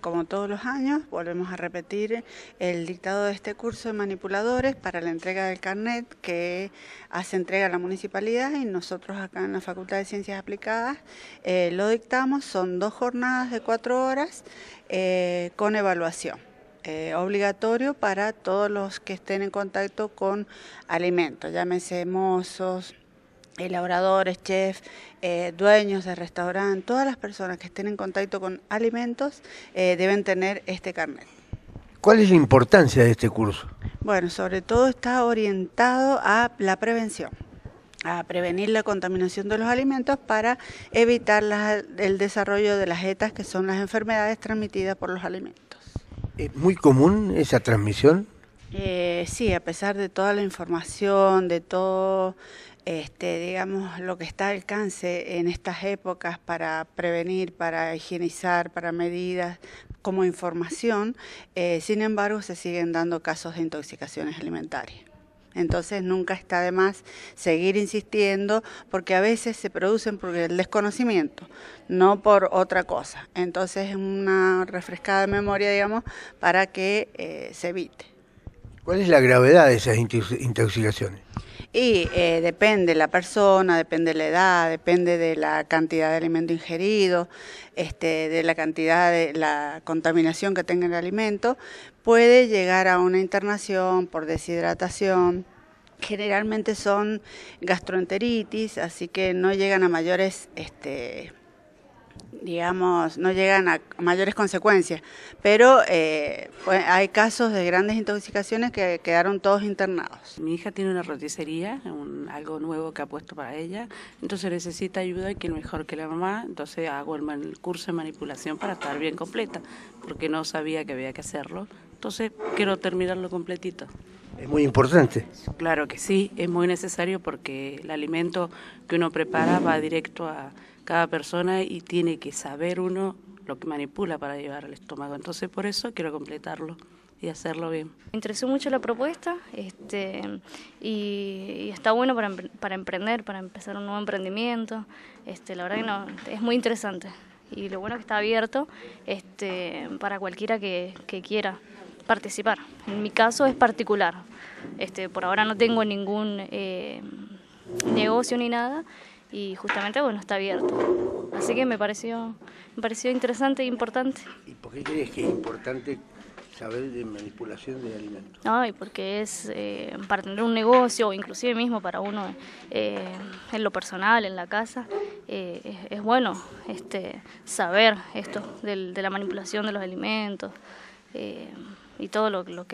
Como todos los años, volvemos a repetir el dictado de este curso de manipuladores para la entrega del carnet que hace entrega a la municipalidad y nosotros acá en la Facultad de Ciencias Aplicadas eh, lo dictamos. Son dos jornadas de cuatro horas eh, con evaluación. Eh, obligatorio para todos los que estén en contacto con alimentos, llámese mozos, elaboradores, chefs, eh, dueños de restaurantes, todas las personas que estén en contacto con alimentos eh, deben tener este carnet. ¿Cuál es la importancia de este curso? Bueno, sobre todo está orientado a la prevención a prevenir la contaminación de los alimentos para evitar el desarrollo de las ETAs, que son las enfermedades transmitidas por los alimentos. ¿Es muy común esa transmisión? Eh, sí, a pesar de toda la información, de todo, este, digamos, lo que está al alcance en estas épocas para prevenir, para higienizar, para medidas como información, eh, sin embargo se siguen dando casos de intoxicaciones alimentarias. Entonces nunca está de más seguir insistiendo porque a veces se producen por el desconocimiento, no por otra cosa. Entonces es una refrescada de memoria, digamos, para que eh, se evite. ¿Cuál es la gravedad de esas intoxicaciones? Y eh, depende la persona, depende la edad, depende de la cantidad de alimento ingerido, este, de la cantidad de la contaminación que tenga el alimento, puede llegar a una internación por deshidratación. Generalmente son gastroenteritis, así que no llegan a mayores este, digamos, no llegan a mayores consecuencias. Pero eh, hay casos de grandes intoxicaciones que quedaron todos internados. Mi hija tiene una roticería, algo nuevo que ha puesto para ella, entonces necesita ayuda y quién mejor que la mamá, entonces hago el curso de manipulación para estar bien completa, porque no sabía que había que hacerlo, entonces quiero terminarlo completito. Es muy importante. Claro que sí, es muy necesario porque el alimento que uno prepara va directo a cada persona y tiene que saber uno lo que manipula para llevar al estómago. Entonces por eso quiero completarlo y hacerlo bien. Me interesó mucho la propuesta este, y, está bueno para, para, emprender, para empezar un nuevo emprendimiento. Este, la verdad que no, es muy interesante y lo bueno es que está abierto este, para cualquiera que, que, quiera participar. En mi caso es particular. Este, por ahora no tengo ningún eh, negocio ni nada y justamente bueno está abierto. Así que me pareció, me pareció interesante e importante. ¿Y por qué crees que es importante saber de manipulación de alimentos? Ay, porque es eh, para tener un negocio o inclusive mismo para uno eh, en lo personal, en la casa, eh, es, bueno este, saber esto de la manipulación de los alimentos y todo lo que...